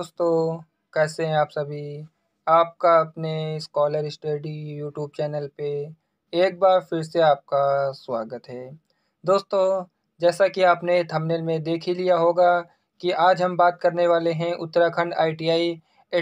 दोस्तों कैसे हैं आप सभी आपका अपने स्कॉलर स्टडी यूट्यूब चैनल पे एक बार फिर से आपका स्वागत है दोस्तों जैसा कि आपने थंबनेल में देख ही लिया होगा कि आज हम बात करने वाले हैं उत्तराखंड आईटीआई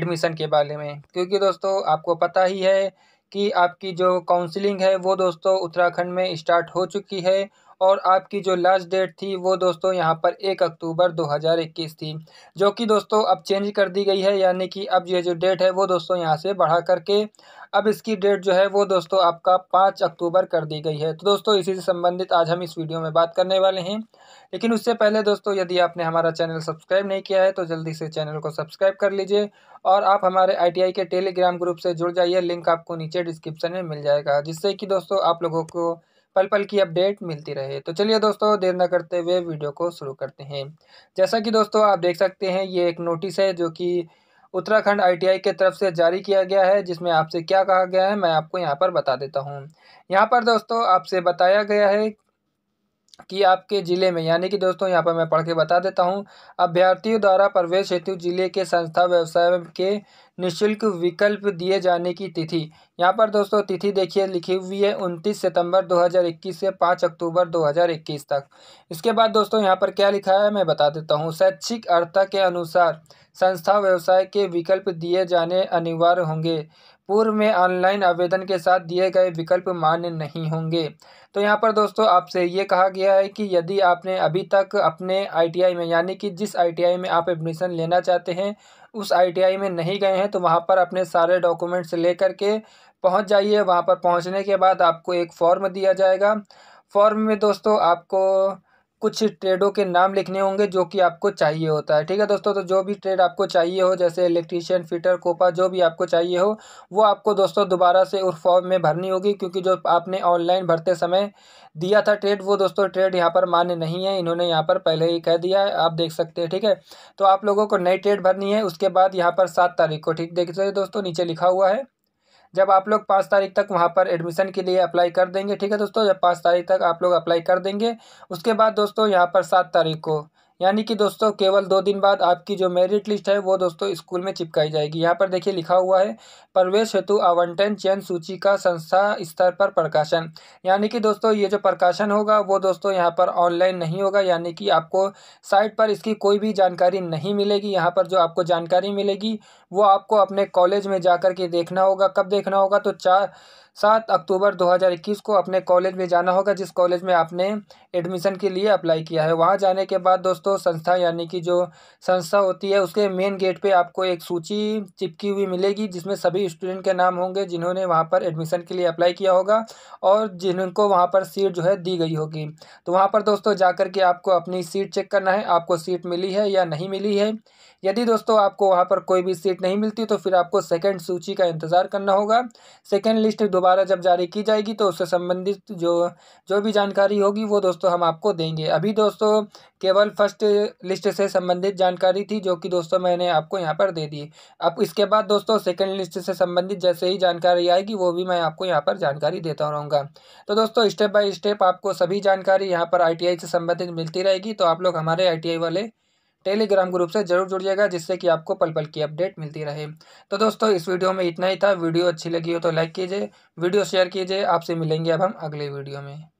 एडमिशन के बारे में क्योंकि दोस्तों आपको पता ही है कि आपकी जो काउंसलिंग है वो दोस्तों उत्तराखंड में स्टार्ट हो चुकी है और आपकी जो लास्ट डेट थी वो दोस्तों यहाँ पर एक अक्टूबर 2021 थी जो कि दोस्तों अब चेंज कर दी गई है यानी कि अब ये जो डेट है वो दोस्तों यहाँ से बढ़ा करके अब इसकी डेट जो है वो दोस्तों आपका पाँच अक्टूबर कर दी गई है तो दोस्तों इसी से संबंधित आज हम इस वीडियो में बात करने वाले हैं लेकिन उससे पहले दोस्तों यदि आपने हमारा चैनल सब्सक्राइब नहीं किया है तो जल्दी से चैनल को सब्सक्राइब कर लीजिए और आप हमारे आईटीआई के टेलीग्राम ग्रुप से जुड़ जाइए लिंक आपको नीचे डिस्क्रिप्शन में मिल जाएगा जिससे कि दोस्तों आप लोगों को पल पल की अपडेट मिलती रहे तो चलिए दोस्तों देर न करते हुए वीडियो को शुरू करते हैं जैसा कि दोस्तों आप देख सकते हैं ये एक नोटिस है जो कि उत्तराखंड आईटीआई के तरफ से जारी किया गया है जिसमें आपसे क्या कहा गया है मैं आपको यहाँ पर बता देता हूँ यहाँ पर दोस्तों आपसे बताया गया है कि आपके ज़िले में यानी कि दोस्तों यहाँ पर मैं पढ़ के बता देता हूँ अभ्यर्थियों द्वारा प्रवेश हेतु जिले के संस्था व्यवसाय के निःशुल्क विकल्प दिए जाने की तिथि यहाँ पर दोस्तों तिथि देखिए लिखी हुई है उनतीस सितंबर 2021 से 5 अक्टूबर 2021 तक इसके बाद दोस्तों यहाँ पर क्या लिखा है मैं बता देता हूँ शैक्षिक अर्था के अनुसार संस्था व्यवसाय के विकल्प दिए जाने अनिवार्य होंगे पूर्व में ऑनलाइन आवेदन के साथ दिए गए विकल्प मान्य नहीं होंगे तो यहाँ पर दोस्तों आपसे ये कहा गया है कि यदि आपने अभी तक अपने आईटीआई में यानी कि जिस आईटीआई में आप एडमिशन लेना चाहते हैं उस आईटीआई में नहीं गए हैं तो वहाँ पर अपने सारे डॉक्यूमेंट्स लेकर के पहुँच जाइए वहाँ पर पहुँचने के बाद आपको एक फॉर्म दिया जाएगा फॉर्म में दोस्तों आपको कुछ ट्रेडों के नाम लिखने होंगे जो कि आपको चाहिए होता है ठीक है दोस्तों तो जो भी ट्रेड आपको चाहिए हो जैसे इलेक्ट्रीशियन फिटर कोपा जो भी आपको चाहिए हो वो आपको दोस्तों दोबारा से उस फॉर्म में भरनी होगी क्योंकि जो आपने ऑनलाइन भरते समय दिया था ट्रेड वो दोस्तों ट्रेड यहाँ पर मान्य नहीं है इन्होंने यहाँ पर पहले ही कह दिया है आप देख सकते हैं ठीक है तो आप लोगों को नई ट्रेड भरनी है उसके बाद यहाँ पर सात तारीख को ठीक देख सकते दोस्तों नीचे लिखा हुआ है जब आप लोग पाँच तारीख तक वहाँ पर एडमिशन के लिए अप्लाई कर देंगे ठीक है दोस्तों जब पाँच तारीख तक आप लोग अप्लाई कर देंगे उसके बाद दोस्तों यहाँ पर सात तारीख को यानी कि दोस्तों केवल दो दिन बाद आपकी जो मेरिट लिस्ट है वो दोस्तों स्कूल में चिपकाई जाएगी यहाँ पर देखिए लिखा हुआ है प्रवेश हेतु आवंटन चयन सूची का संस्था स्तर पर प्रकाशन यानी कि दोस्तों ये जो प्रकाशन होगा वो दोस्तों यहाँ पर ऑनलाइन नहीं होगा यानी कि आपको साइट पर इसकी कोई भी जानकारी नहीं मिलेगी यहाँ पर जो आपको जानकारी मिलेगी वो आपको अपने कॉलेज में जा के देखना होगा कब देखना होगा तो चार सात अक्टूबर 2021 को अपने कॉलेज में जाना होगा जिस कॉलेज में आपने एडमिशन के लिए अप्लाई किया है वहाँ जाने के बाद दोस्तों संस्था यानी कि जो संस्था होती है उसके मेन गेट पे आपको एक सूची चिपकी हुई मिलेगी जिसमें सभी स्टूडेंट के नाम होंगे जिन्होंने वहाँ पर एडमिशन के लिए अप्लाई किया होगा और जिनको वहाँ पर सीट जो है दी गई होगी तो वहाँ पर दोस्तों जा के आपको अपनी सीट चेक करना है आपको सीट मिली है या नहीं मिली है यदि दोस्तों आपको वहाँ पर कोई भी सीट नहीं मिलती तो फिर आपको सेकेंड सूची का इंतज़ार करना होगा सेकेंड लिस्ट दोबारा दोबारा जब जारी की जाएगी तो उससे संबंधित जो जो भी जानकारी होगी वो दोस्तों हम आपको देंगे अभी दोस्तों केवल फर्स्ट लिस्ट से संबंधित जानकारी थी जो कि दोस्तों मैंने आपको यहाँ पर दे दी अब इसके बाद दोस्तों सेकेंड लिस्ट से संबंधित जैसे ही जानकारी आएगी वो भी मैं आपको यहाँ पर जानकारी देता रहूँगा तो दोस्तों स्टेप बाय स्टेप आपको सभी जानकारी यहाँ पर आई से संबंधित मिलती रहेगी तो आप लोग हमारे आई वाले टेलीग्राम ग्रुप से जरूर जुड़िएगा जिससे कि आपको पल पल की अपडेट मिलती रहे तो दोस्तों इस वीडियो में इतना ही था वीडियो अच्छी लगी हो तो लाइक कीजिए वीडियो शेयर कीजिए आपसे मिलेंगे अब हम अगले वीडियो में